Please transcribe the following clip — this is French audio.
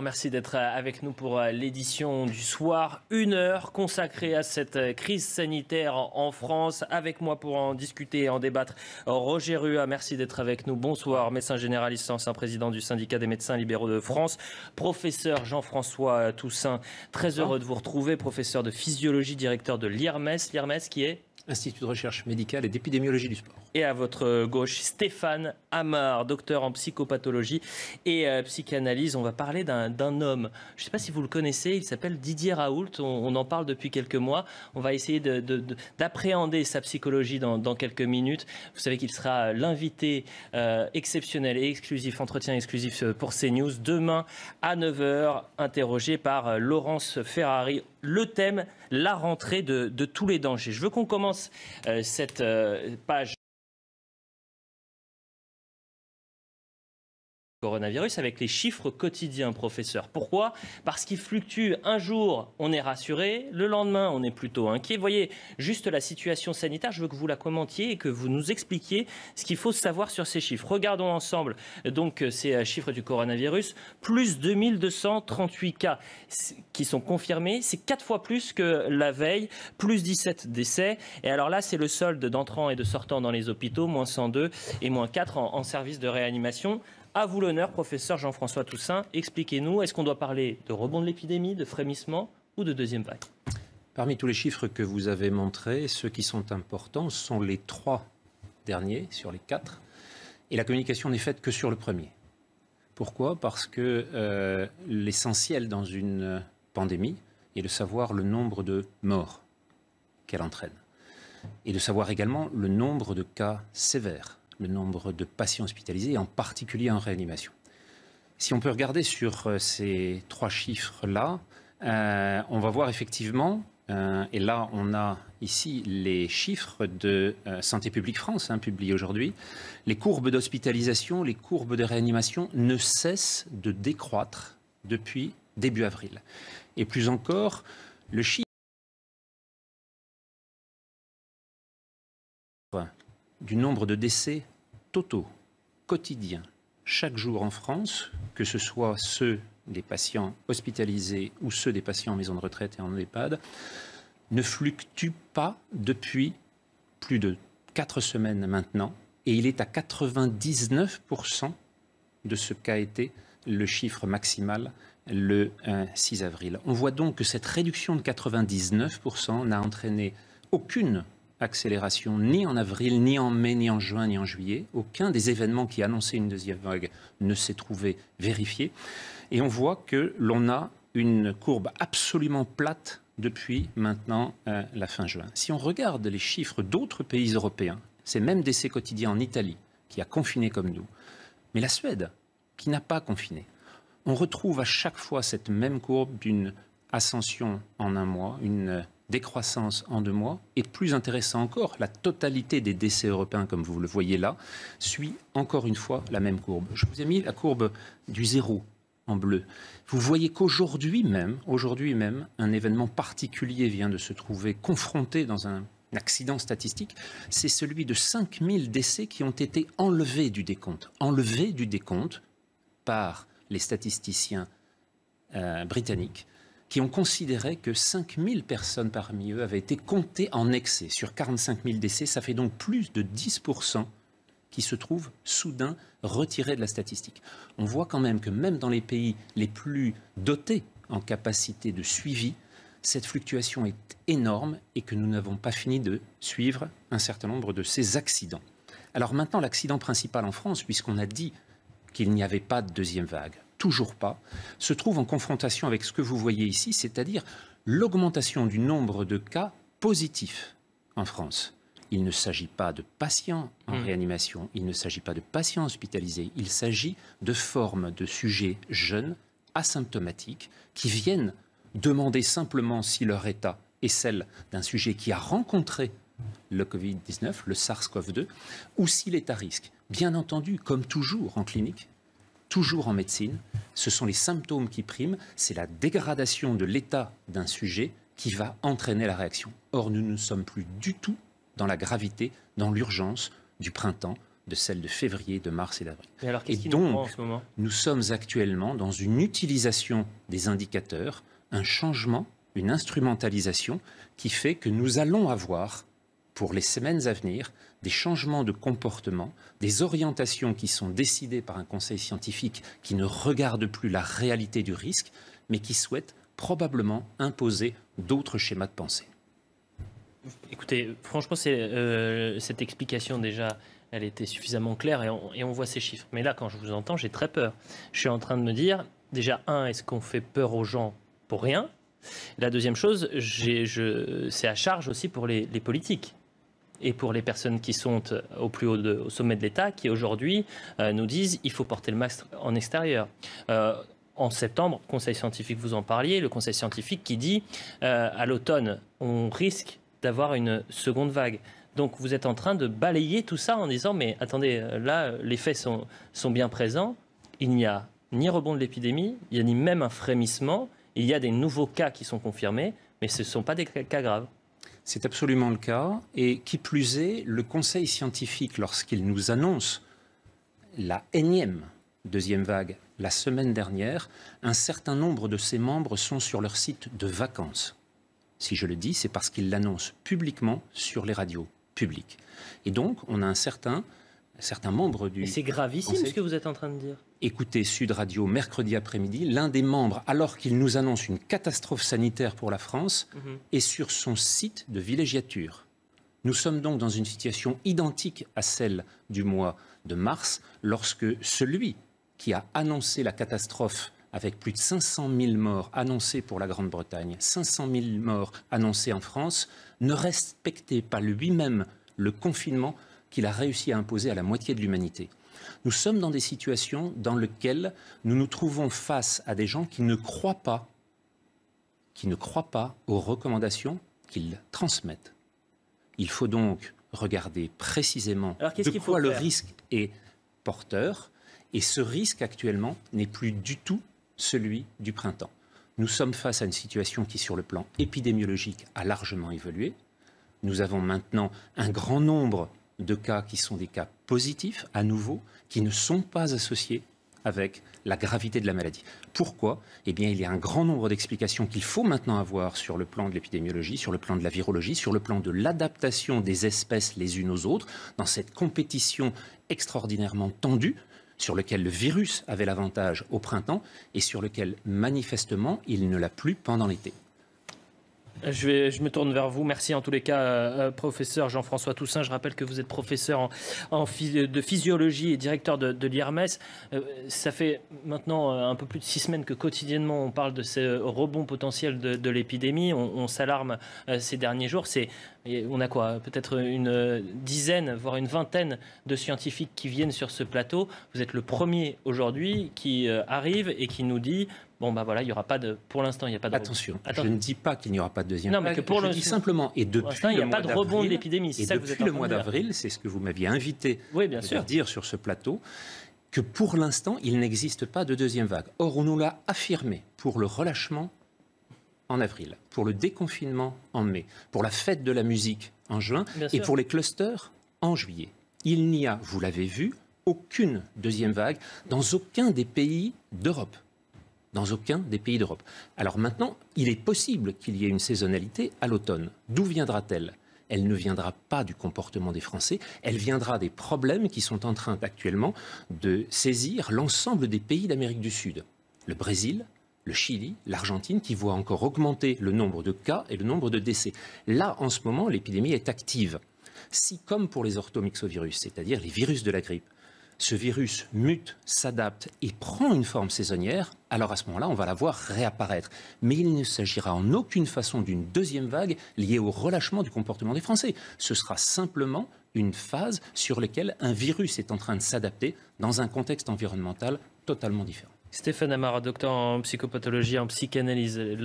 Merci d'être euh, avec nous pour euh, l'édition du soir. Une heure consacrée à cette euh, crise sanitaire en France. Avec moi pour en discuter et en débattre, Roger Rua. Merci d'être avec nous. Bonsoir, médecin généraliste, ancien président du syndicat des médecins libéraux de France. Professeur Jean-François Toussaint, très heureux de vous retrouver. Professeur de physiologie, directeur de l'IRMES. L'IRMES qui est Institut de recherche médicale et d'épidémiologie du sport. Et à votre gauche, Stéphane Amar, docteur en psychopathologie et euh, psychanalyse. On va parler d'un homme. Je ne sais pas si vous le connaissez, il s'appelle Didier Raoult. On, en parle depuis quelques mois. On va essayer d'appréhender sa psychologie dans, quelques minutes. Vous savez qu'il sera l'invité euh, exceptionnel et exclusif, entretien exclusif euh, pour CNews, demain à 9h, interrogé par Laurence Ferrari le thème, la rentrée de, tous les dangers. Je veux qu'on commence euh, cette euh, page coronavirus avec les chiffres quotidiens, professeur. Pourquoi Parce qu'ils fluctuent. Un jour, on est rassuré, le lendemain, on est plutôt inquiet. Voyez, juste la situation sanitaire, je veux que vous la commentiez et que vous nous expliquiez ce qu'il faut savoir sur ces chiffres. Regardons ensemble donc ces euh, chiffres du coronavirus. Plus 2238 cas qui sont confirmés, c'est quatre fois plus que la veille, plus 17 décès. Et alors là, c'est le solde d'entrants et de sortants dans les hôpitaux, moins 102 et moins 4 en service de réanimation. À vous l'honneur, professeur Jean-François Toussaint. Expliquez-nous, est-ce qu'on doit parler de rebond de l'épidémie, de frémissement ou de deuxième vague Parmi tous les chiffres que vous avez montrés, ceux qui sont importants sont les trois derniers sur les quatre. Et la communication n'est faite que sur le premier. Pourquoi Parce que euh, l'essentiel dans une pandémie est de savoir le nombre de morts qu'elle entraîne. Et de savoir également le nombre de cas sévères le nombre de patients hospitalisés, en particulier en réanimation. Si on peut regarder sur euh, ces trois chiffres-là, euh, on va voir effectivement, euh, et là on a ici les chiffres de Santé publique France, hein, publiés aujourd'hui, les courbes d'hospitalisation, les courbes de réanimation ne cessent de décroître depuis début avril. Et plus encore, le chiffre du nombre de décès totaux quotidiens chaque jour en France, que ce soit ceux des patients hospitalisés ou ceux des patients en maison de retraite et en EHPAD, ne fluctue pas depuis plus de quatre semaines maintenant, et il est à 99% de ce qu'a été le chiffre maximal le 6 euh, avril. On voit donc que cette réduction de 99% n'a entraîné aucune accélération ni en avril, ni en mai, ni en juin, ni en juillet. Aucun des événements qui annonçaient une deuxième vague ne s'est trouvé vérifié. Et on voit que l'on a une courbe absolument plate depuis maintenant euh, la fin juin. Si on regarde les chiffres d'autres pays européens, c'est même décès quotidiens en Italie, qui a confiné comme nous, mais la Suède, qui n'a pas confiné. On retrouve à chaque fois cette même courbe d'une ascension en un mois, une décroissance en deux mois. Et plus intéressant encore, la totalité des décès européens, comme vous le voyez là, suit encore une fois la même courbe. Je vous ai mis la courbe du zéro en bleu. Vous voyez qu'aujourd'hui même, aujourd'hui même, un événement particulier vient de se trouver confronté dans un accident statistique, c'est celui de 5000 décès qui ont été enlevés du décompte. Enlevés du décompte par les statisticiens euh, britanniques qui ont considéré que 000 personnes parmi eux avaient été comptées en excès. Sur 45 000 décès, ça fait donc plus de 10% qui se trouvent soudain retirés de la statistique. On voit quand même que même dans les pays les plus dotés en capacité de suivi, cette fluctuation est énorme et que nous n'avons pas fini de suivre un certain nombre de ces accidents. Alors maintenant, l'accident principal en France, puisqu'on a dit qu'il n'y avait pas de deuxième vague, toujours pas, se trouve en confrontation avec ce que vous voyez ici, c'est-à-dire l'augmentation du nombre de cas positifs en France. Il ne s'agit pas de patients en mmh. réanimation, il ne s'agit pas de patients hospitalisés, il s'agit de formes de sujets jeunes, asymptomatiques, qui viennent demander simplement si leur état est celle d'un sujet qui a rencontré le Covid-19, le SARS-CoV-2, ou s'il est à risque. Bien entendu, comme toujours en clinique, toujours en médecine, ce sont les symptômes qui priment, c'est la dégradation de l'état d'un sujet qui va entraîner la réaction. Or, nous ne sommes plus du tout dans la gravité, dans l'urgence du printemps, de celle de février, de mars et d'avril. Et, donc, nous sommes actuellement dans une utilisation des indicateurs, un changement, une instrumentalisation qui fait que nous allons avoir pour les semaines à venir des changements de comportement, des orientations qui sont décidées par un conseil scientifique qui ne regarde plus la réalité du risque, mais qui souhaite probablement imposer d'autres schémas de pensée. Écoutez, franchement, euh, cette explication déjà, elle était suffisamment claire et on, voit ces chiffres. Mais là, quand je vous entends, j'ai très peur. Je suis en train de me dire, déjà, un, est-ce qu'on fait peur aux gens pour rien la deuxième chose, c'est à charge aussi pour les politiques et pour les personnes qui sont au plus haut au sommet de l'État, qui aujourd'hui euh, nous disent il faut porter le masque en extérieur. Euh, en septembre, Conseil scientifique, vous en parliez, le Conseil scientifique qui dit qu'à euh, à l'automne, on risque d'avoir une seconde vague. Donc vous êtes en train de balayer tout ça en disant mais attendez, là, les faits sont, sont bien présents, il n'y a ni rebond de l'épidémie, il n'y a ni même un frémissement, il y a des nouveaux cas qui sont confirmés, mais ce ne sont pas des cas graves. C'est absolument le cas. Et qui plus est, le Conseil scientifique, lorsqu'il nous annonce la énième deuxième vague la semaine dernière, un certain nombre de ses membres sont sur leur site de vacances. Si je le dis, c'est parce qu'ils l'annonce publiquement sur les radios publiques. Et donc, on a un certain certains membres du. C'est gravissime ce que vous êtes en train de dire. Écoutez Sud Radio mercredi après-midi, l'un des membres, alors qu'il nous annonce une catastrophe sanitaire pour la France, mhm. est sur son site de villégiature. Nous sommes donc dans une situation identique à celle du mois de mars, lorsque celui qui a annoncé la catastrophe avec plus de 500 000 morts annoncés pour la Grande-Bretagne, 500 000 morts annoncés en France, ne respectait pas lui-même le confinement qu'il a réussi à imposer à la moitié de l'humanité. Nous sommes dans des situations dans lesquelles nous nous trouvons face à des gens qui ne croient pas, qui ne croient pas aux recommandations qu'ils transmettent. Il faut donc regarder précisément Alors, de quoi le risque est porteur, et ce risque actuellement n'est plus du tout celui du printemps. Nous sommes face à une situation qui, sur le plan épidémiologique, a largement évolué. Nous avons maintenant un grand nombre de cas qui sont des cas positifs, à nouveau, qui ne sont pas associés avec la gravité de la maladie. Pourquoi Eh bien, il y a un grand nombre d'explications qu'il faut maintenant avoir sur le plan de l'épidémiologie, sur le plan de la virologie, sur le plan de l'adaptation des espèces les unes aux autres, dans cette compétition extraordinairement tendue sur lequel le virus avait l'avantage au printemps et sur lequel manifestement il ne l'a plus pendant l'été. Je, vais, je me tourne vers vous. Merci en tous les cas, euh, euh, professeur Jean-François Toussaint. Je rappelle que vous êtes professeur en, euh, de physiologie et directeur de, de l'IRMES. ça fait maintenant un peu plus de six semaines que quotidiennement on parle de ce rebond potentiel de, l'épidémie. On, s'alarme ces derniers jours. C'est, on a quoi Peut-être une dizaine, voire une vingtaine de scientifiques qui viennent sur ce plateau. Vous êtes le premier aujourd'hui qui arrive et qui nous dit bon ben voilà, il y aura pas de, pour l'instant, il n'y a pas de. Attention, je ne dis pas qu'il n'y aura pas de deuxième. vague, mais pour je dis simplement et depuis il n'y a pas de rebond de l'épidémie. le mois d'avril, c'est ce que vous m'aviez invité à dire sur ce plateau que pour l'instant, il n'existe pas de deuxième vague. Or, on nous l'a affirmé pour le relâchement en avril, pour le déconfinement en mai, pour la fête de la musique en juin et pour les clusters en juillet. Il n'y a, vous l'avez vu, aucune deuxième vague dans aucun des pays d'Europe dans aucun des pays d'Europe. Alors maintenant, il est possible qu'il y ait une saisonnalité à l'automne. D'où viendra-t-elle elle ne viendra pas du comportement des Français, elle viendra des problèmes qui sont en train actuellement de saisir l'ensemble des pays d'Amérique du Sud. Le Brésil, le Chili, l'Argentine, qui voient encore augmenter le nombre de cas et le nombre de décès. Là, en ce moment, l'épidémie est active. Si, comme pour les orthomyxovirus, c'est-à-dire les virus de la grippe, ce virus mute, s'adapte et prend une forme saisonnière, alors à ce moment-là, on va la voir réapparaître. Mais il ne s'agira en aucune façon d'une deuxième vague liée au relâchement du comportement des Français. Ce sera simplement une phase sur laquelle un virus est en train de s'adapter dans un contexte environnemental totalement différent. Stéphane Amara, docteur en psychopathologie, en psychanalyse.